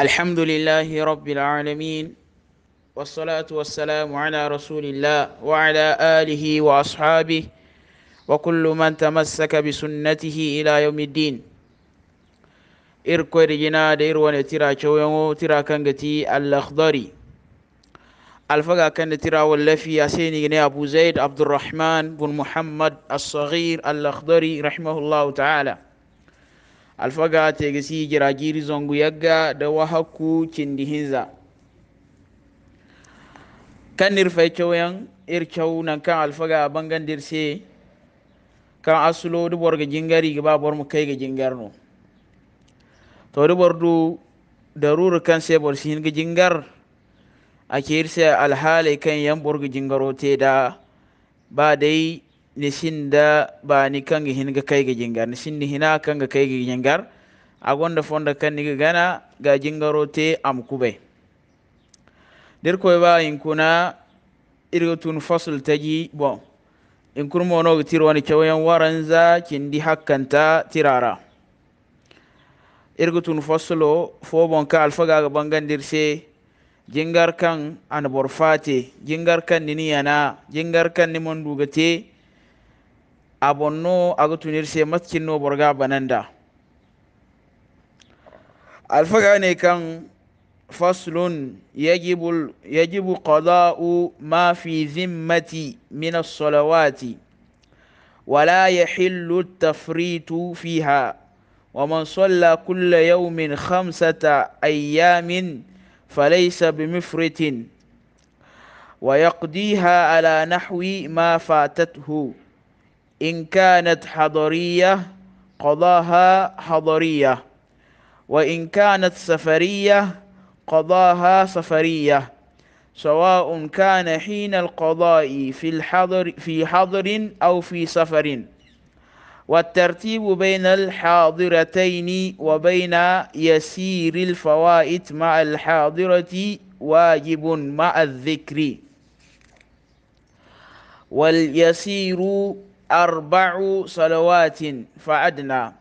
الحمد لله رب العالمين والصلاة والسلام على رسول الله وعلى آله وأصحابه وكل من تمسك بسنته إلى يوم الدين إركور جناد دير ترى شويمو ترى كنغتي الأخضري الفقا كانت ترى واللفي ياسيني جني أبو زيد عبد الرحمن بن محمد الصغير الأخضري رحمه الله تعالى alfaga tegesi jiragiri zongu yagga da wahaku cindi hinza kan nirfai cewayan ir nan kan alfaga bangan dirse kan asulo dubar ga jingari ga babor mu kai ga jingarno to dubar du darur kan sai bor sin ga jingar a kirse alhale kan yan jingaro te da ba dai nisinda bani kanga hinga ga jingar nishin ni hina kanga ga jingar a gonda fonda ni gana ga jingaro te am kube dir koy ba in kuna irgo tun fasul taji bon in mo no tir wani cewayan waranza kindi hakkanta tirara irgo tun fasulo fo bon ka alfaga ga bangandir se jingar kan an borfate jingar kan ni yana jingar kan ni dugate. abonno agu agutunirse maskinno borga bananda alfagane kan فصل yajibu qada'u ma fi zimmati min من salawati ولا يحل التفريط فيها ومن صلى كل يوم خمسة أيام فليس بمفرط ويقضيها على نحو ما فاتته إن كانت حضرية قضاها حضرية وإن كانت سفرية قضاها سفرية سواء كان حين القضاء في الحضر في حضر أو في سفر والترتيب بين الحاضرتين وبين يسير الفوائد مع الحاضرة واجب مع الذكر واليسير أربع صلوات فأدنى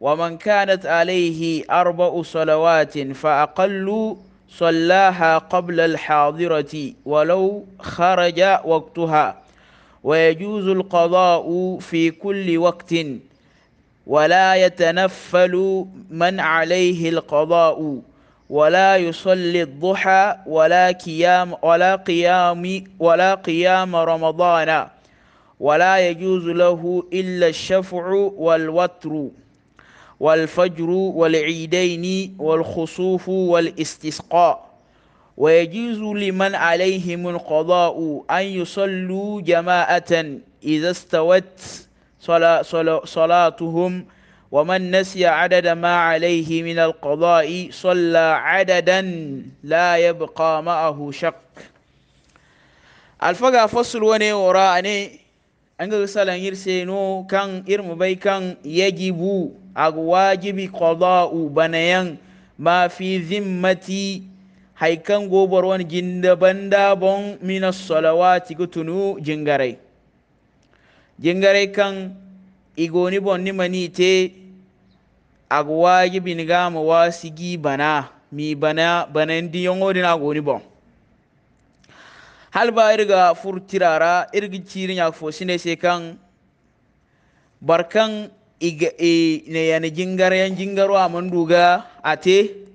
ومن كانت عليه أربع صلوات فأقل صلاها قبل الحاضرة ولو خرج وقتها ويجوز القضاء في كل وقت ولا يتنفل من عليه القضاء ولا يصلي الضحى ولا قيام ولا قيام ولا قيام رمضان ولا يجوز له إلا الشفع والوتر والفجر والعيدين والخصوف والاستسقاء ويجوز لمن عليهم القضاء أن يصلوا جماعة إذا استوت صلا صلا صلاتهم ومن نسي عدد ما عليه من القضاء صلى عددا لا يبقى معه شك الفقه فصل وني وراني anga salan yirse no kan irmu bai kan yagibu aga wajibi qada'u banayan ma fi zimmati haikan gobar wani gindaban banda bon salawati gutunu jingarai jingarai kan igoni bon ni mani te aga wajibi ni gama wasigi bana mi bana banan di yongo dina agoni bon halba irga furtirara cirin ya fo sai kan barkan iga e ne yana jingaro a manduga ate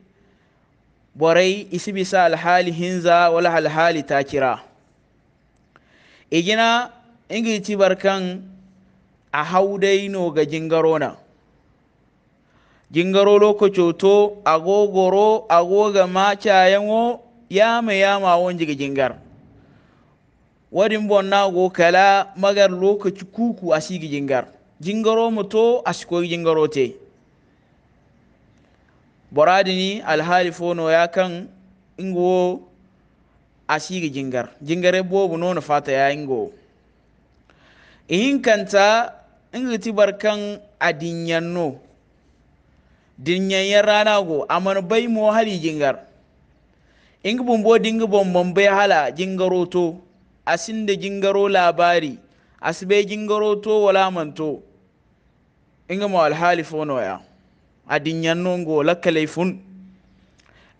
borai isi bisa alhali hinza wala alhali takira igina ingi ci barkan a haudai no ga jingaro na jingaro lokaci to agogoro agoga macha wo yama yama wonji ga jingar wadin bonna go kala magar lokaci kuku a shi jingar jingaro muto a sikori jingaro te boradini alhali fono ya kan ingo a shi jingar jingare bobu nono fata ya ingo ihin kanta ingiti barkan a dinyanno dinyanyar rana go amar bai mo hali jingar ingi bo dingi bombon bai hala jingaro to da gingaro labari bai jingaro to wala manto inga ma alhali fonoya adin yanno ngo lakalai laifun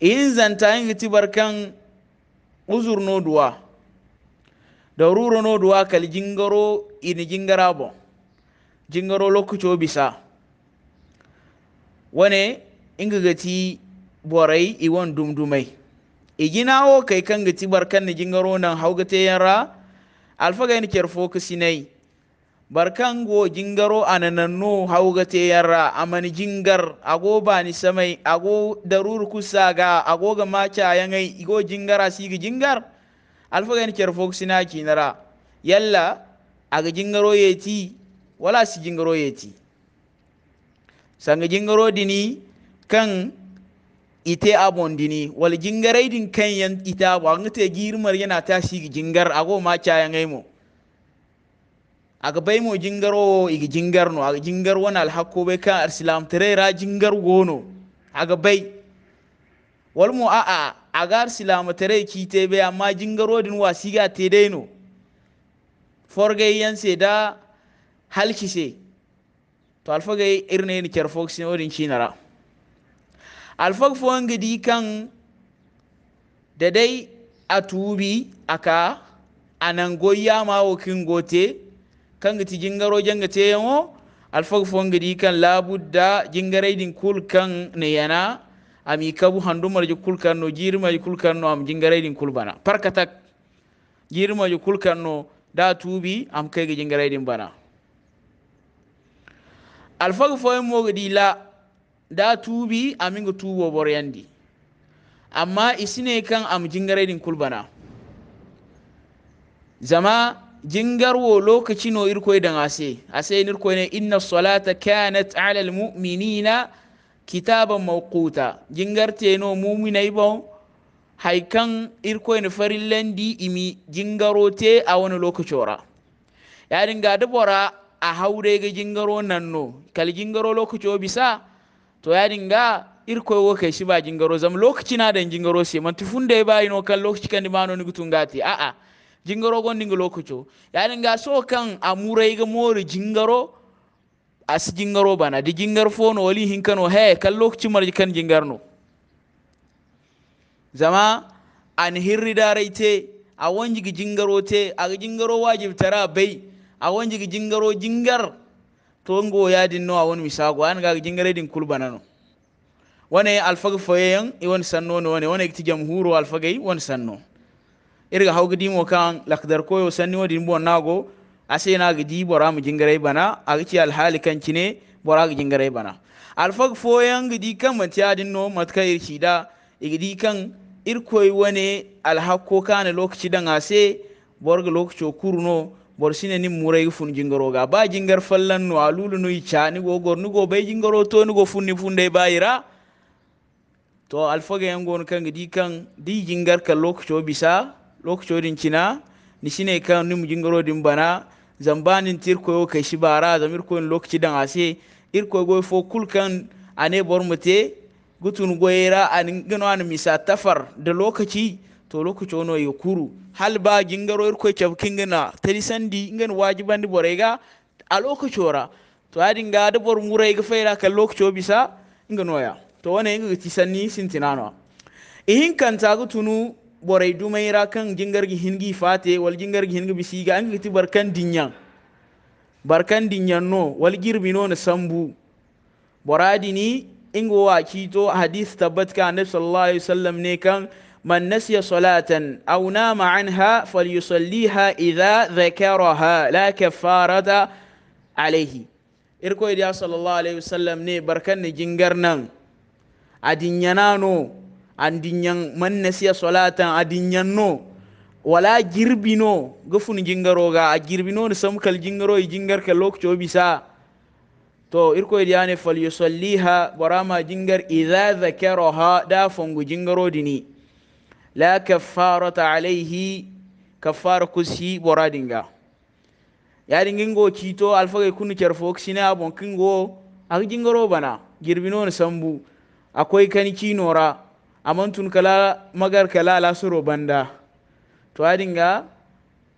in zanta yin ti barkan uzur no da ruru no duwa kal jingaro ini jingara bon jingaro lokaco bisa wane inga gati borai iwan dumdumai o kai kan tibar kan ni jingaro nan te yara alfa ga ni ker focus nei barkan go jingaro ananan no haugate amma amani jingar ago ni samai ago darur kusaga ago ga cha yangai igo jingara sigi jingar alfa ga ni ker focus na kinara yalla aga jingaro yeti wala si jingaro yeti sanga jingaro dini kan ite dini wal jingarai din kan yan ita ba an te girmar yana tashi jingar ago ma cayan aimo aga bai mo jingaro igi jingar no aga jingar wana hakko bai kan islam tare ra jingar gono aga bai wal mu a a aga islam tare te bai amma jingaro din ga te dai no forge yan se da halki se to alfoge irne ni kerfoxin odin chinara alfag gidi kan da dai a tubi aka nan goyya ma kin gote kan giti jingaro janga te yanwo alfag gidi kan labudda jingarai din kul kan ne yana ami kabu handu marji kul kan no jirma ji kul kan no am jingarai din kul bana parkatak jirma ji kul kan no da tubi am kai ga jingarai din bana alfag fonga di la da tubi a minga tubo boryandi amma isine kan am jingaredin kulbana zama jingarwo lokaci no irkoy dan ase ase irkoi ne inna salata kanat ala almu'minina kitaban mawquta jingarte no mu'minai ba? haikan irkoy ne farillandi imi jingarote a wani lokaci ora ya dinga dubora a haure ga jingaro nan no kal jingaro lokaci bisa to ya dinga yau kai shi ba jingaro zam lokaci na dan jingaro sai man ya bayi no kan lokaci kan no ni gati a a jingaro gon dinga lokaco ya dinga so kan amura ga mori jingaro as jingaro bana di jingar fono wali kano he kan lokaci marji kan jingar no zama an hirri te a ga jingaro te a jingaro wajib tara bai a ga jingaro jingar tongo din no awon misago an ga kulbana no wane alfaga foyen won sanno no wane wane ti jamhuru alfagai won sanno irga hawga dimo kan lakdar koyo sanni wadi mbo nago ase na ga di bora mu jingare bana a ci alhali kan cine bora ga jingare bana alfaga foyen ga di kan mati adin no matka irci da iga kan irkoi wane alhakko kan lokaci dan ase borga lokaci kurno bor sine nin murai fun ga ba jingar fallan no alulu no icha ni go gor ni go bay jingaro to ni go funni funde bayira to alfoge en gon kan di kan di jingar ka lok cho bisa cho din cina ni sine kan ni mu jingaro din bana zambanin tirko yo kai shi bara zamir ko lokaci dan ase irko go fo kul kan ane bor mute gutun goyera an gano an misa tafar da lokaci to lokaci ono kuru hal ba gingaro irko ke kingana tari sandi ingan wajibandi ga a lokaci ora to ya dinga da bor murai ga faira kan lokaci bisa ingan waya to wane inga ti sin sintinano ihin kan ga tunu borai dumaira kan gingar gi hingi fate wal gingar gi hingi ga an giti barkan dinyan barkan dinyan no wal girbi no na sambu boradi ni ingo wa kito hadith tabbat ka annabi sallallahu alaihi wasallam ne kan من نسي صلاة أو نام عنها فليصليها إذا ذكرها لا كفارة عليه إركو إديا صلى الله عليه وسلم ني بركن جنجرنا أدينيانو أدينيان من نسي صلاة أدينيانو ولا جربينو غفون جنجروغا أجربينو نسمكال جنجرو يجنجر كالوك بيسا to irko idiyane falyusalliha barama jingar idza dhakaraha da fongu jingaro dini la ta alaihi kaffara kusi boradinga yadi ngingo cito alfaga kunu cerfo sina abon kingo ak jingoro bana girbino sambu akwai kani kinora amantun kala magar kala la suro banda to adinga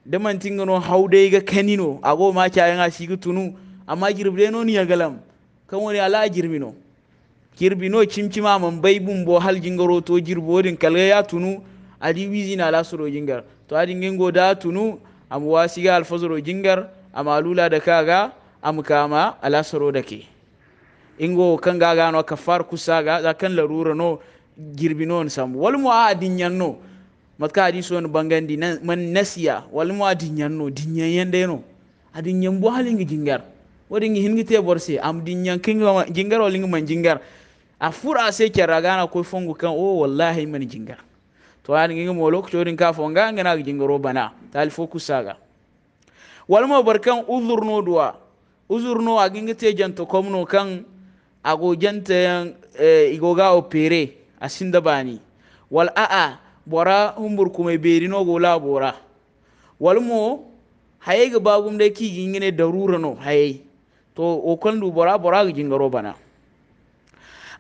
da man Hau haude ga kanino ago ma cayan a sigi tunu amma girbino ni galam. kan wani ala girbino kirbino cimcima man bun bo hal jingaro to din kalga ya tunu adi wizina la soro jingar to adi ngengo da tunu am wasiga alfazoro jingar am alula da kaga am kama ala da ke ingo kan gaga no kafar kusaga za kan larura no girbino on sam wal mu adin yanno matka adi so no bangandi man nasiya wal mu adin yanno dinyan yende no adin yan bo halin jingar wadin hingi te borse am dinyan kinga jingar wal man jingar a fura sai kerra gana ko fungu kan o oh, wallahi mani jinga to an ngi mo loktorin ka fonga ngana jinga robana tal foku saga walmo barkan uzur no duwa uzur no aginga te janto komno kan go janta yan eh, igoga opere asinda bani wal aa bora humbur kuma beri no go wal mo haye ga bagum da ki gingine darura no haye to o kan du bora bora ga jinga bana.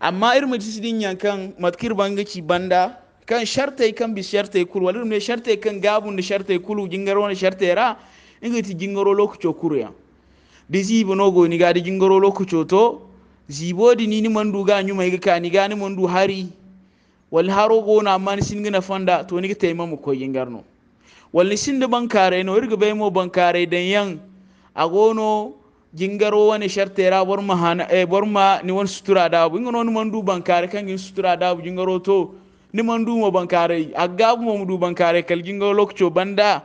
amma irin majlisi din yankan matkir bangaci banda kan shartai kan bi shartai kul walir ne shartai kan gabun da shartai kul gingaro ne shartai ra inga ti gingaro lokaco kuriya Da zibo no go ni ga di gingaro lokaco to zibo di ni ni mandu ga nyu mai ga ni ga ni mandu hari wal haro go na man sin gina fanda to ni ga tayi mamu ko gingarno wal sin da bankare no irga bai mo bankare dan yan agono jingaro wani shartera bor ma hana e eh, bor ma ni won sutura da bu ngono man du bankare kan gin sutura da bu jingaro to ni man du mo bankare agabu mo du bankare kal jingaro lokcho banda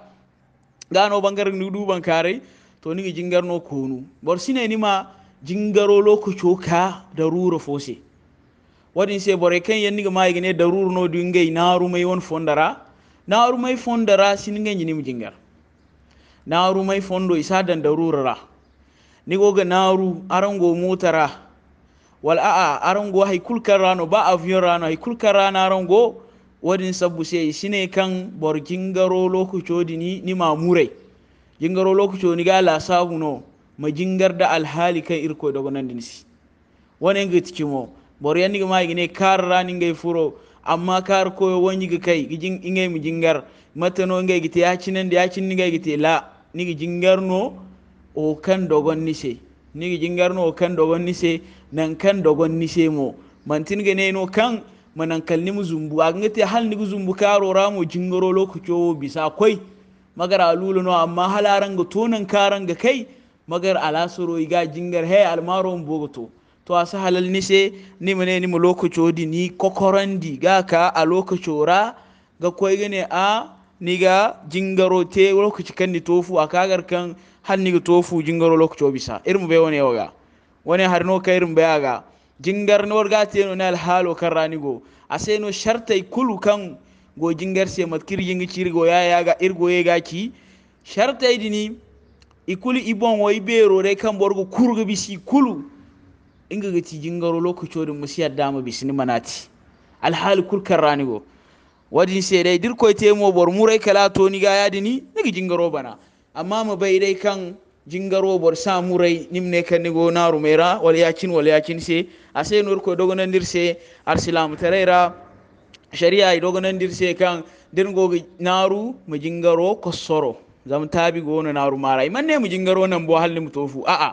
gano bangar ni du bankare to ni jingar no konu bor sine ni ma jingaro lokcho ka da ruro fose wadin se bore kan yanni ma mai gine da ruro no du ngai naru mai won fondara naru mai fondara sin ngai ni mu jingar naru mai fondo isa dan da Ni goga naru arango motara wal a'a arango hay kulkar rano ba avion rano hay kulkar rano arango wadin sabu sai shine kan borgin garo lokaco ni ni mamurai jingaro lokaco ni gala sabu no ma jingar da alhali kan irko da gonan dinsi wani ga mo bor yanni ga mai gine kar rani ngai furo amma kar ko wani ga kai gijin ingai mu jingar no ngai gite ya cinan da ya cin ngai gite la ni ga jingar no o kan dogon nise nigi jingar o kan dogon nise nan kan dogon nise mo mantin gane no kan manan kalni mu zumbu a ngati hal nigi zumbu karo ramo jingaro lokaco bisa koi magar alulu no amma halaran ga tonan karan ga kai magar alasuro iga jingar he almaro bogoto to asu halal nise ni mane ni mu lokaco di ni kokorandi ga ka a lokaco ra ga koi ne a niga jingaro te lokaci kan ni tofu a kagar kan ni to jingaro lokaci bisa irin be wone waga har no ka irin be aga jingar no warga teno na alhalo kan ranigo sai no shartai kulu kan go jingar se matkir yingi cirgo ya yaga irgo ga ki shartai dini ikuli ibon wo ibero re kan borgo kurgo bisi kulu inga ga ti jingaro lokco din musiya dama bisini manati alhali kul kan ranigo wadin se dai dirko temo bor murai kala to ni ga yadini nigi jingaro bana amma mu bai dai kan jingaro bor samurai nimne kan go na mera wal yakin wal yakin se ase nur ko dogo nandir se arsilam tarera sharia i dogo nandir se kan den go naru mu jingaro ko soro zam tabi go naru mara i manne mu jingaro nan bo halni mu tofu a a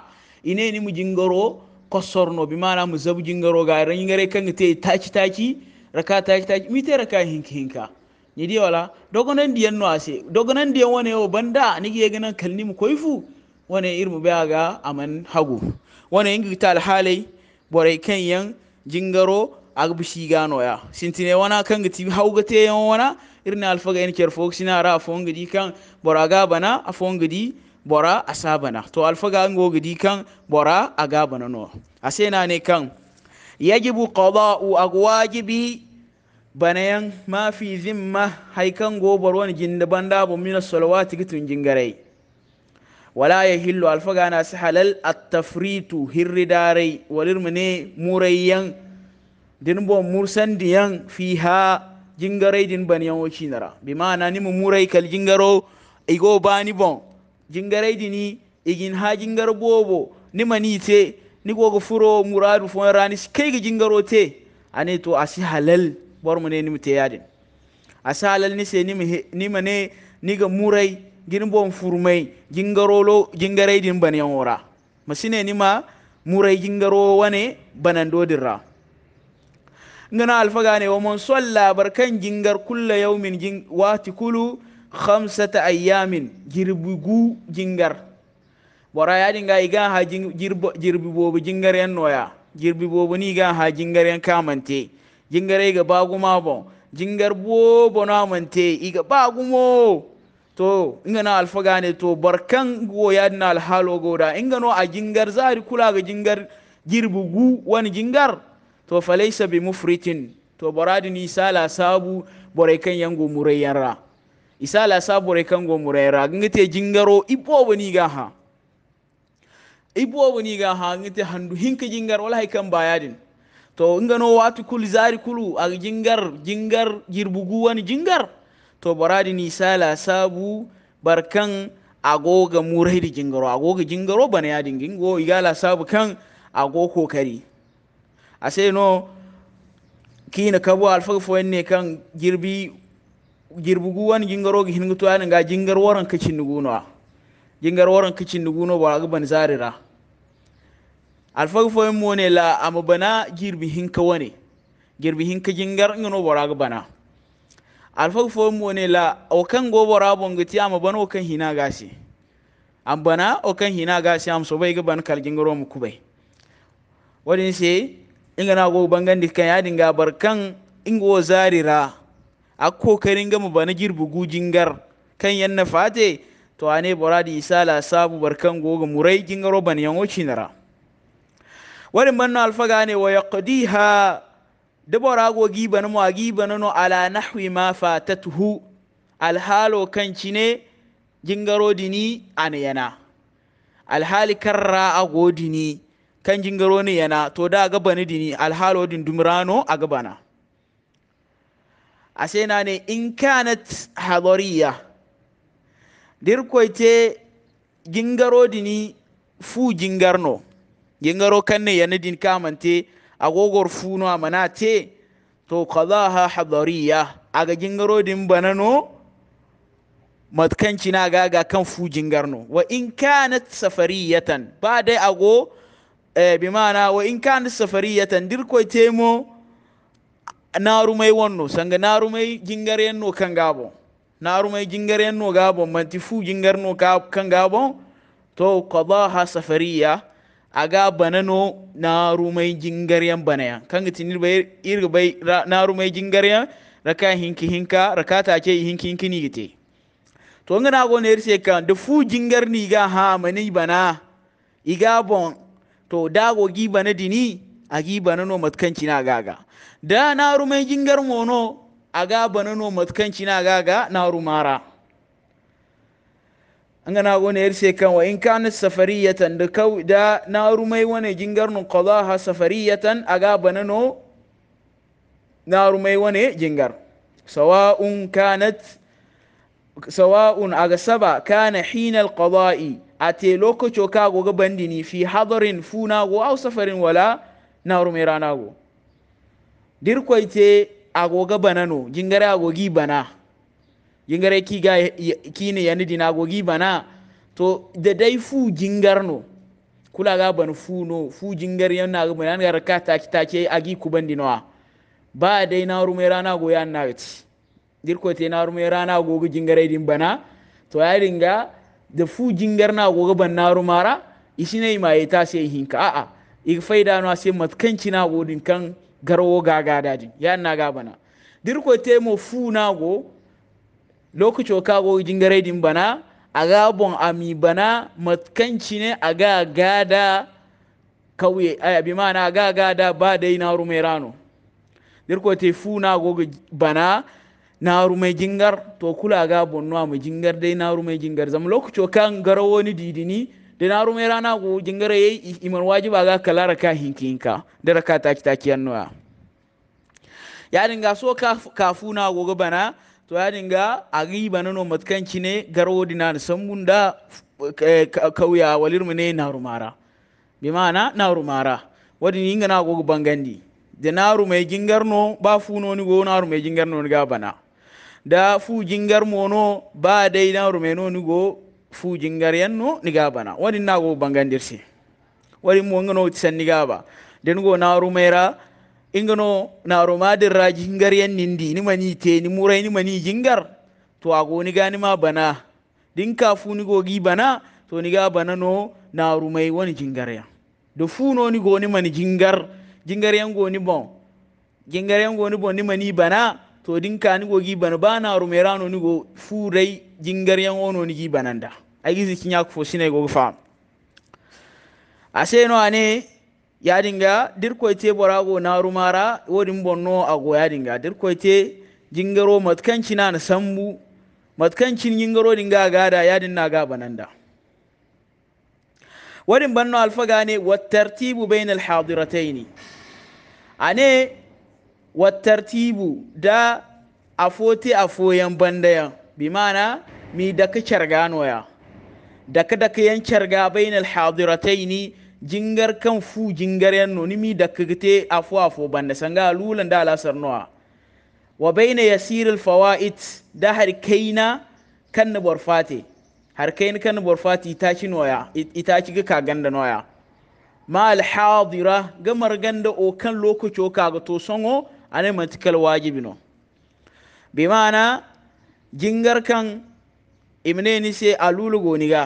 ine ni mu jingaro ko sorno bi mana mu zabu jingaro ga ran ngare kan te taki taki raka taki taki mi te raka hinka hinka ni di wala dogonan diyan no ase dogonan diyan wane o banda ni ge ganan kalni mu koifu wane irmu baya ga aman hagu wane ingi tal halai bore kan yan jingaro agbishi gano ya sintine wana kan gati hauga te yan wana irna alfaga yan ker fox sina ra fon gidi kan bora ga bana a fon gidi bora asabana to alfaga ngo gidi kan bora aga bana no na ne kan yajibu qada'u agwajibi banayan mafi zin zimma haikan gobar wani ginda ban bu mina salawati gitun jingarai wala ya hillu alfaga na su halal tafritu hirri darai walir mu ne murayyan dinbon mursan diyan fi ha jingarai din banayan wa nara bi ma'ana ni mu murai kal jingaro igo bani bon jingarai dini igin ha jingar bobo ni ma ni te ni gogo furo muradu fon rani kai ga jingaro te ane to a si halal bor mu ne ni mu teyaden yadin asalal ni se ni ma ne ni ga murai gin bom furmai gin garai din bane wora masine ni ma murai garo wane banan dodirra ngana alfaga ne wa mon salla barkan gingar kulla yawmin gin wati kulu khamsata ayamin girbugu jingar bora ya dinga iga ha jirbi bobu jingar yan noya jirbi bobu ni ga ha jingar yan kamante jingare ga baguma bon jingar bo na mante iga bagumo to inga na alfa gane to barkan go ya na alhalo da inga no a jingar zari kula ga jingar girbugu wani jingar to falaisa bi mufritin to baradi ni sala sabu borai kan yango murayara isala sabu borai kan go murayara ngate jingaro ibo bani ga ha ibo bani ga ha ngate handu hinka jingar wallahi kan bayadin to in no watu kul zari kulu a jingar jingar girbugu wani jingar to baradi ni sala sabu barkan agoga murai da jingaro agoga jingaro bana ya dingin go igala sabu kan ago kokari a sai no kina kabo alfagfo ne kan girbi girbugu wani jingaro ga hingutu yana ga jingar waran kacin nuguno jingar waran kacin nuguno ba ga ban zarira alfaga mu mone la amma bana girbi hinka wane girbi hinka jingar ngano ga bana alfaga mu mone la o kan go bora bongati ama bana o kan hina gasi am bana o kan hina gasi am so bai ga ban kal mu kubai wadin se inga na go bangan dika ya dinga barkan ingo zarira a kokarin gama bana girbi gujingar kan yanna fate to ane boradi isala sabu barkan goga murai gingaro ban yango cinara wani manna alfaga ne wa yaqdiha dabora go giba no giba no ala nahwi ma tuhu alhalo ci ne jingaro dini na yana alhali karra a godini kan jingaro ne yana to da a ni dini alhalo din dumirano a gabana a sai na ne in kanat hadariya dirkwaite jingaro dini fu jingarno gingaro kanne yanadin kamante agogor funo mana te to qadaha hadariya aga gingaro din banano matkanci na gaga kan fu jingarno wa in kanat safariyatan ba dai ago eh, bi mana wa in kanat safariyatan dirko temo mai wonno sanga mai gingaren no kan gabo mai gingaren no gabo manti fu ka kan gabo to qadaha safariya aga banano na rumai jingariyan banaya kanga tinir bai irga bai na rumai jingariyan raka hinki hinka raka ta ke hinki hinki ni gite to na go ne irse kan da fu jingar ni ga ha mani bana iga bon to go gi bana dini agi gi no matkanci na gaga da na rumai jingar mono aga bana no matkanci na gaga na rumara an gana gona yarse kan wa in kana safariyatan da kau da na rumai wani jingar jingarnu qadaha safariyatan aga banano na rumai wani jingar sawa'un kanat sawa'un aga saba kana hina alqada'i ate lokaco ka goga bandini fi hadarin go au safarin wala na rumai rana ranago dirkwaite agoga banano jingare agogi bana jingare kiga kine yani dinagogi bana to da dai fu jingarno kula ga ban fu no fu jingar yana ga ban ga raka ta ki ke agi ku bandi noa ba dai na mai rana go ya na ci dirko te na mai rana go go jingare din bana to ya ringa da fu jingar na go ban na rumara isine ne mai ta sai hinka a'a i faida na sai matkanci na go din kan garwo gaga dadin ya na ga bana dirko te mo fu na go lokaci ka go jingare din bana a bon ami bana matkanci ne a ga gada kauye a bi mana ga gada ba dai na rano dirko te na goga bana na rume jingar to kula ga nuwa mai jingar dai na rume jingar zama lokaci kan gara wani didini da na rume rana go yi yayi imar wajiba ga kalara ka hinkinka da raka taki taki nuwa ya dinga so ka na goga bana to yaninga agi banano matkancine garwodinani sambunda eh, kauya walirmine narumara bimana narumara wadi ninga nagogo bangandi de narume no ba fu ni go na no ni ga bana da fu jingar no ba dai na narume ni go fu jingar yanno ga bana na go wadi nagogo bangandirsi wadi mo ngano ni ga ba den go na ra. ingano na romadin hingar yannin di ni mani te ni murai ni mani jingar to a goni gani ma bana din kafu ni gogi bana to ni ga bana no na rumai wani jingar ya da funo ni goni mani jingar jingar yan goni bon jingar yan goni bon ni mani bana to din ka ni gogi bana ba na rumai rano ni go jingar yan ono ni gi bananda ai gizi kinya sine go fa no ane yadinga dirkoyte borago narumara wodin bonno ago yadinga dirkoyte jingaro matkancina na sambu matkancin jingaro dinga gada yadin na ga bananda wadin banno alfa gane wattartibu bain alhadirataini ane wattartibu da afote afoyan bandaya bi mana mi daka carga noya daka daka yan carga bain alhadirataini jingar kan fu jingar mi da kigite afu afu banda sanga lulan da alasar noa wa bayna yasir al fawaid da har kaina kan ni borfate har kaina kan ni ita ci noya ci ga ganda noya ma al hadira ga marganda o kan lokaci o kaga to songo ane matikal wajibi no bi mana jingar kan imne ni se alulu goniga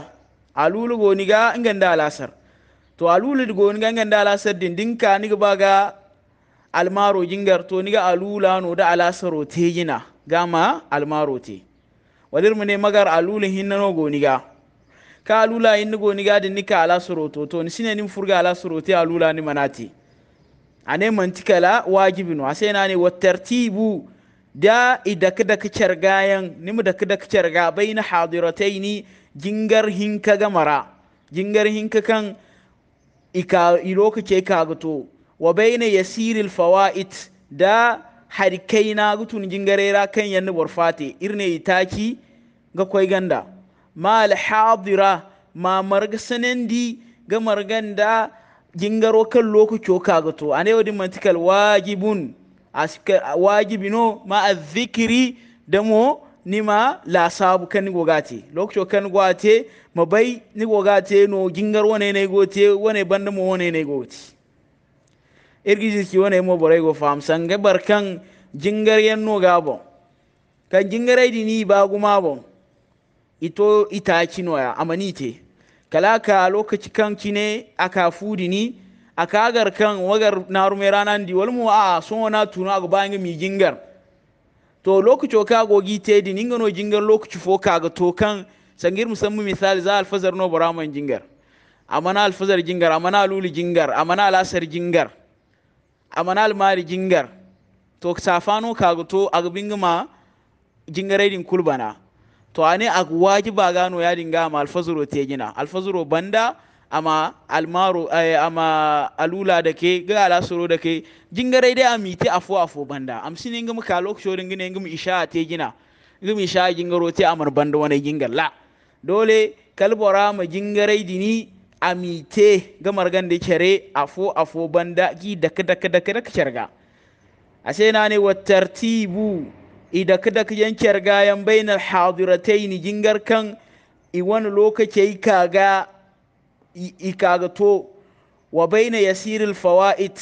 alulu goniga inganda alasar to alula da goni gangan da ala din dinka ni ba ga almaro jingar to ni ga alula no da ala saro te gina gama almaro te wadir mu ne magar alula hinna no go ni ga ka alula hinna go ni ga din nika ka ala to to ni sine ni furga ala saro te alula ni manati ane mantikala wajibi no ase na ne wa tartibu da idak dak cergayan ni mu dak dak cerga bayna hadirataini jingar hinka gamara jingar hinka kan iloka ke kagato wa bayna yasiril fawaid da harkai na gutun jingarera kan yanni warfate irne itaki ga koi ganda ma hadira ma marga sanandi ga marganda jingaro kan lokaci kagato ane wadin mantikal wajibun wajibino ma azzikri da mu. nima la sabu kan ni gogate lokco kan gwate ma bai ni gogate no gingar wane ne gote wane banda mu wane ne gote irgiji ki wane mo borai go fam sanga barkan jingar yan no gabo kan di ni ba guma bon ito ita kinoya amani te kala ka lokaci kan ki ne aka fudi ni aka agar kan wagar narume ranan di walmu a so na tuna ga bayan mi jingar to lokaco kago gi tedi ningano jingar lokaci fo kaga to kan sangir musamman misali za alfazar no baraman jingar amana alfazar jingar amana luli jingar amana alasar jingar amana almari jingar to safano kaga to agbinga ma jingarai din kulbana to ane ag wajiba gano ya dinga ma alfazuro tegina alfazuro banda ama almaru eh, ama alula da ke ga ala soro da ke jingare dai a miti afo afo banda am sini ngam ka lokacin ne ngam isha te gina ngam isha jingaro te amar banda wana la dole kalbora ma jingare dini a mite ga margan da kere afo afo banda ki daka daka daka daka kerga sai na ne wa tartibu idaka daka yan kerga yan bainal hadiratain jingar kan i wani lokaci kaga ikagato wa baina yasiril fawa'id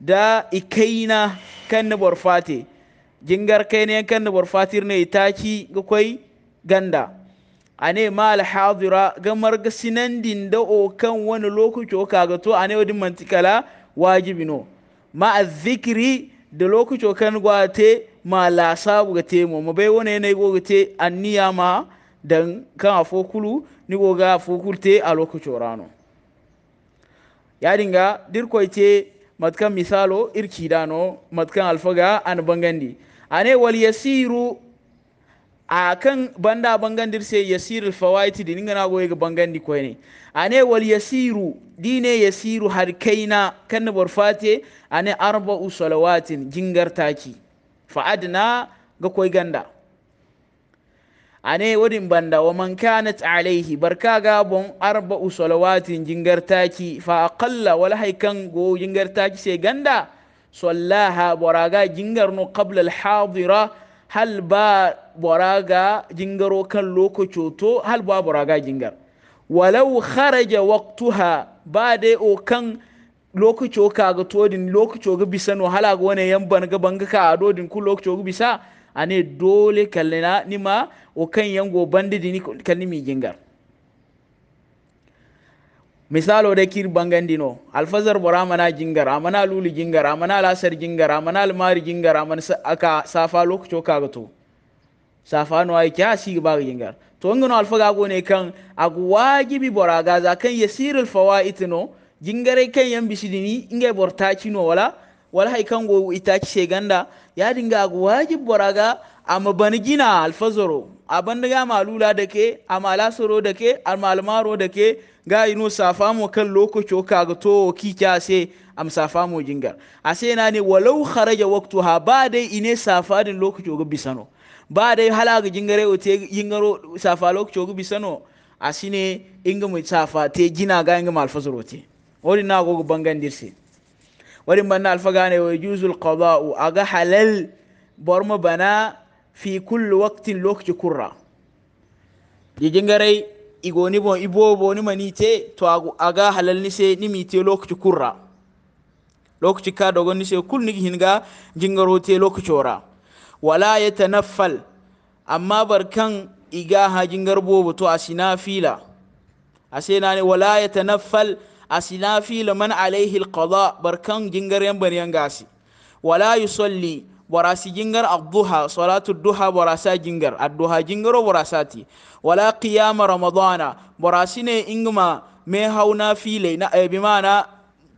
da ikaina kan ni borfate jingar kai ne kan borfatir ne taki gukoi ganda ane mal hadira gamar ga din da o kan wani lokaci o kagato ane wadin mantikala wajibino ma azzikri da lokaci o kan gwate ma lasabu ga temo mabai wani go ga te dan kan a fokulu ni goga te a lokacin rano yadinga ce matkan misalo dano matkan alfaga an bangandi ne wal yasiru a kan banda bangandir sai yasirul fawaiti da ninga nago ga bangandi ko ne a ne wal yasiru dine yasiru har kaina kan na barfate ne arba'u salawatin jingar taki fa adna ga koi ganda ane wadin banda wa man kanat alayhi barka ga bon arba'u salawatin jingartaki fa aqalla wal haikan go jingartaki sai ganda sallaha boraga no qabla al hadira hal ba boraga jingaro kan lokaci to hal ba boraga jingar walau kharaja waqtuha ba dai o kan lokaci kaga todin lokaci ga bisa no halaga wani yan banga banga ka adodin ku lokaci ga bisa ane dole kallina nima o kan yango bandidi ni kalli mi jingar misalo da kir bangandino alfazar bora mana jingar amana luli jingar amana lasar jingar amana almari jingar amana aka safa lokaco kaga to safa no ay kya si ba jingar to ngono alfaga go ne kan agu wajibi bora gaza kan yasirul fawaitino jingare kan yan bisidini inge bortachi no wala wala hay kango ganda ya dinga aga wajib boraga ama banigina alfazoro ga malula dake ama lasoro dake almalmaro dake ga ino safamo kan lokaco ga to kya se am safamo jingar na ne walau kharaja ha ba dai ine din lokaco ga bisano ba dai halaga jingare te yingaro safa lokaco ga bisano asine inga mu safa te gina ga inga malfazoro te wori na go bangandirse warimbanna alfagane wayajuzu alqada'u aga halal borma bana fi kulli waqtin lokci kurra jejengarai igoni bon ibobo nima nite to aga halal nise nimite lokci kurra lokci ka dogo hin ga nigi hinga jingarote lokcora wala yatanaffal amma barkan igaa ha jingar bobo to asina fila asenani wala yatanaffal asina fila man alaihi alqada barkan jingar yan bani yan gasi wala yusalli borasi jingar adduha salatu duha borasa jingar adduha jingaro borasati wala qiyama ramadana borasi ne ingma me hauna file na e bimana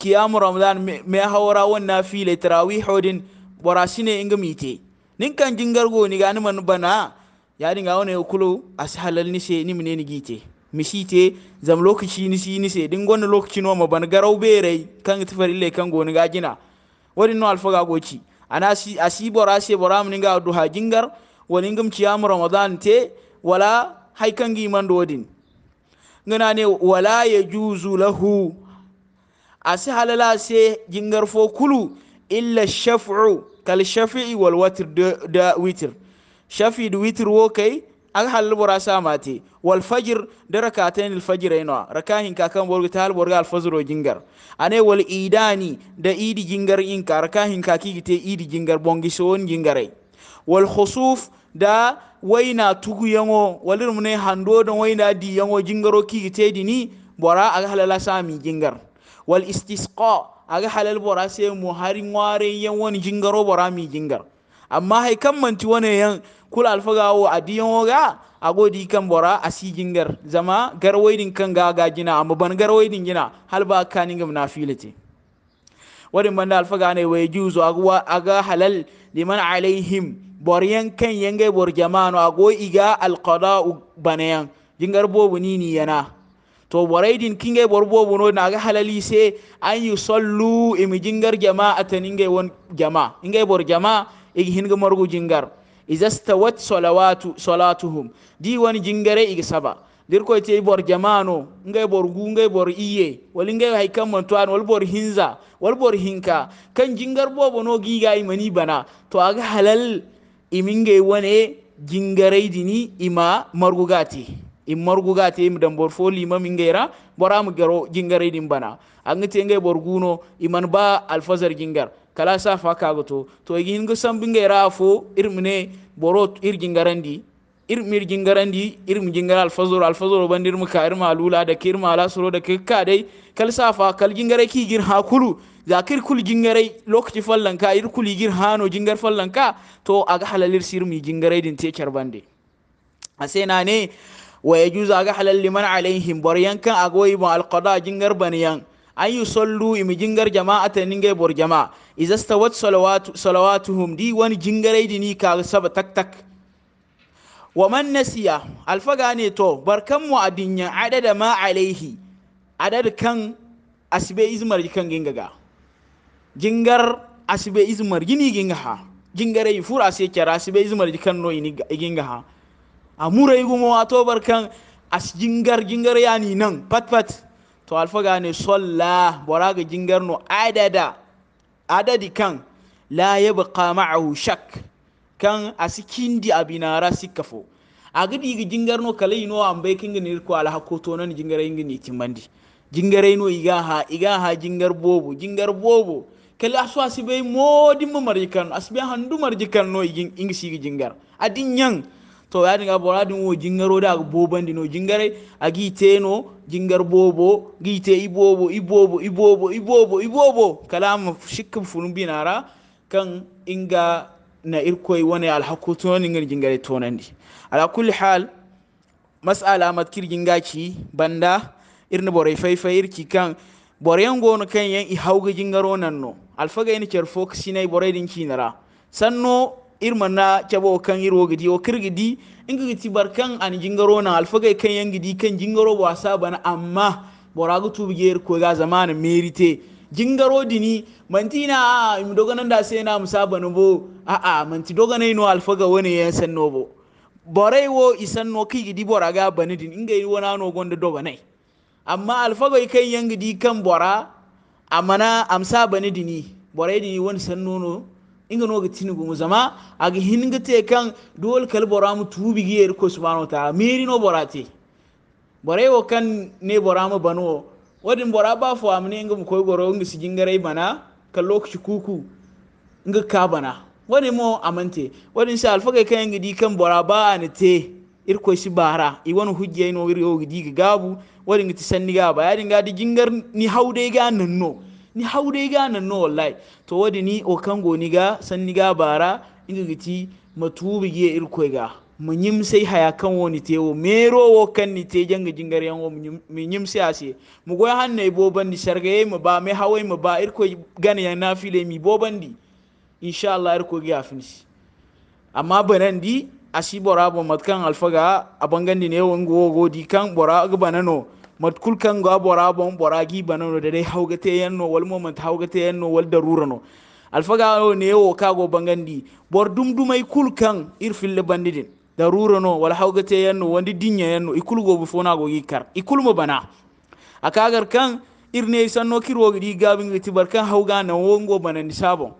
qiyam ramadan me haura wonna file tarawih hodin borasi ne ingmite nin kan jingar go ni gani man bana ya dinga wona kulu ashalal ni se ni mine ni gite mishite zam lokaci nisi nise din gonda lokaci no ban garau rai kan tifar ile kan goni ga gina wani no alfa ga goci ana si asibora ase boram ga duha jingar wani ngam ciyam ramadan te wala kan gi man dodin ngana ne wala yajuzu lahu asi halala se jingar fo kulu illa shaf'u kal shafi'i wal watr da witr shafi da witr wo kai aga hal bora samati wal fajr da rakatayn al fajr rakahin ka kan borgo ta hal al fajr jingar ane wal idani da idi jingar in ka rakahin ka ki gite idi jingar bongi shon jingare wal khusuf da waina tugu yango walir mune hando don waina di yango jingaro ki gite dini bora aga halala sami jingar wal istisqa aga halal bora sai mu hari ngware yan wani jingaro bora mi jingar amma hay kan manti wani yan kula alfagawo a diyan ga a godi kan bora a sigin gar zama garwaidin kan ga gina amma ban garwaidin gina hal ba kanin gam na filati wadin banda alfaga ne wai juzu aga halal liman alaihim boriyan kan yenge bor jama'ano ago iga alqada banayan jingar bobu nini yana to boraidin kinge bor bobu no naga halali se an yi sallu imi jingar jama'a taninge won jama'a inge bor jama'a igi hinga morgu jingar stawat salawatu salatuhum di wani jingare iga saba dir ko te bor jamano ngay bor gu ngay bor iye wal ngay hay kam man tuan wal bor hinza wal bor hinka kan jingar bobo no giga mani bana to aga halal iminge wane jingare dini ima margugati in margugate im dan bor foli ma ingera bora mu gero jingare din bana an ngate ngay bor guno iman ba alfazar jingar kala sa fa kaga to to igi hinga sambinga ra fo irmine borot irgin garandi irmir gingarandi irmi gingar alfazoro alfazoro bandir mu ka irma lula da kirma la suro da kika dai kal fa kal gingare ki gir hakulu zakir kul gingare lokaci ka ir kul gir hano fallan ka to aga halalir gin gingare din te charbande ase na ne wa yajuzu aga halal liman alaihim yankan agoyi ba alqada gar baniyan ayu sallu imi gingar jama'ata ninge bor jama'a iza stawat salawatuhum di wani di ni ka saba taktak wa man nasiya alfaga ne to barkan mu adinya adada ma alaihi adad kan asibe izmar kan gingaga jingar asibe izmar gini ginga ha yi fura sai kira asibe izmar kan no ginga ha amurai gumo wato barkan as jingar jingar yani nan pat pat to alfaga ne salla boraga jingar no adada adadi kan la yabqa ma'ahu shak kan a asikindi abinara sikkafo agadi ga kalai kala an bai kinga ni ko ala hakoto nan yin inga kin bandi jingar ino iga ha iga ha jingar bobo jingar bobo kala so asibe modi mo marjikan asbi handu marjikan no igin inga sigi jingar adin yang to ya dinga bora din wo jingaro da boban dino jingare a gite teno jingar bobo gite ibobo ibobo ibobo ibobo ibobo kalam shikkum funun binara kan inga na irkoi wani alhakutu ni ngir jingare di ala kulli hal mas'ala matkir jingaci banda irni boray fayfa irki kan borayan gono kan yan i hawga jingaro no alfaga ni cer fo nai boray din cinara sanno irma na kebo kan yiro gidi o kirgidi in ti barkan an jingaro na alfagai kan yan gidi kan jingaro ba saba na amma bora tubi ger ko ga zamana merite jingaro dini mantina im doganan da sai na musaba no bo a a manti doganai no alfaga wani ya san no bo bora wo isan no ki gidi ga bani din ga yi wana no gonda doganai amma alfagai kan yan gidi kan bora amana amsa bani dini bora dini wani san no inga no ga tinugu mu zama aga hinga te kan dol kal bora mu tubi gi er ko subhanahu wa ta'ala meri no te, bora wo kan ne bora mu bano wadin bora ba fo amne inga mu koy goro inga sigin garai bana kan lokaci kuku inga ka bana wani mo amante wani shi alfaga kan inga di kan bora ba ne te ir ko bara i wani hujje no ir yo gidi ga gabu wadin ga ti sanni ga ba ga di jingar ni haude ga nanno no ni haure ga nan no wallahi to wadi ni o kango ni ga san ni ga bara ga giti matubi ge irko ga mun yim sai haya kan woni wo mero wo kan ni te janga jingar yan wo mun yim sai ase mu han hanne boban ni sargaye mu ba me hawai mu ba irko gane yan nafile mi boban di insha Allah irko ge afinsi amma banan di asi bora bo matkan alfaga abangandi di ne wongo go di kan bora ga banano matkul kan ga bora bon bora gi banano da dai haugate yanno wal moment haugate yanno wal darura no alfaga no ne wo kago bangandi bor dum dumai kul kan irfille bandidin darura no wal haugate yanno wandi dinya yanno ikul go bufona go gi kar ikul mo bana akagar kan irne sanno kirwogi di gabin gitibar kan hauga na wongo banani sabon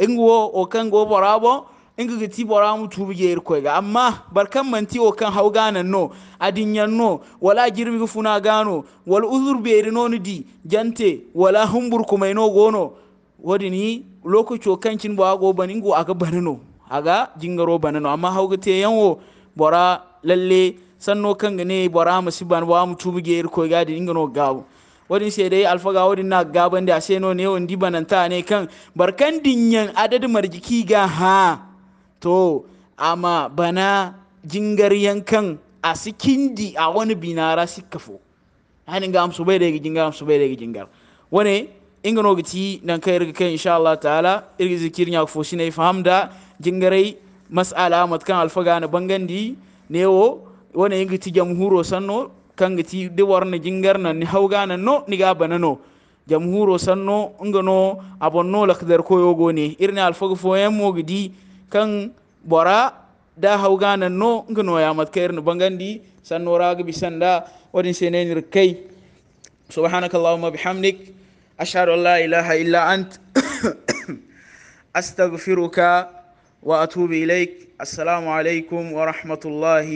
ingo o kan go bora bon In ga bora mu tubi ge irko koiga amma barkan manti o kan haugana no adinyan no wala girbi ga funa gano wal uzur be ri nonu di jante wala humbur mai no gono wadi ni cho kan cin ba go go aga banino aga jingaro banano amma hauga te yanwo bora lalle sanno kan ne bora musiban wa mu tubi ge irko ga di ingano gawo wadin sai dai alfaga wadin na gaban da sai no ne on dibananta ne kan barkan dinyan adadin marjiki ga ha to ama bana jingar yankan a sikindi a wani binara sikkafo hanin ga amsu bai da yake jingar amsu bai da yake jingar Wani ingano no giti nan kai irga kai insha Allah ta'ala irga zikirin ya ne, faham da, jingarai mas'ala matkan alfaga na bangandi newo wani inga ti jamhuro sanno kan giti duwar na jingar nan ni hauga nan no ni ga banano jamhuro sanno ingano abonno lakdar go ne irin alfaga fo yammo gidi kan bora da hawganan no nga noya matka irna bangandi sannora ga bisanda wadin senenir kai subhanak allahumma bihamdik ashhadu an la ilaha illa ant astaghfiruka wa atubu ilaik assalamu alaikum wa rahmatullahi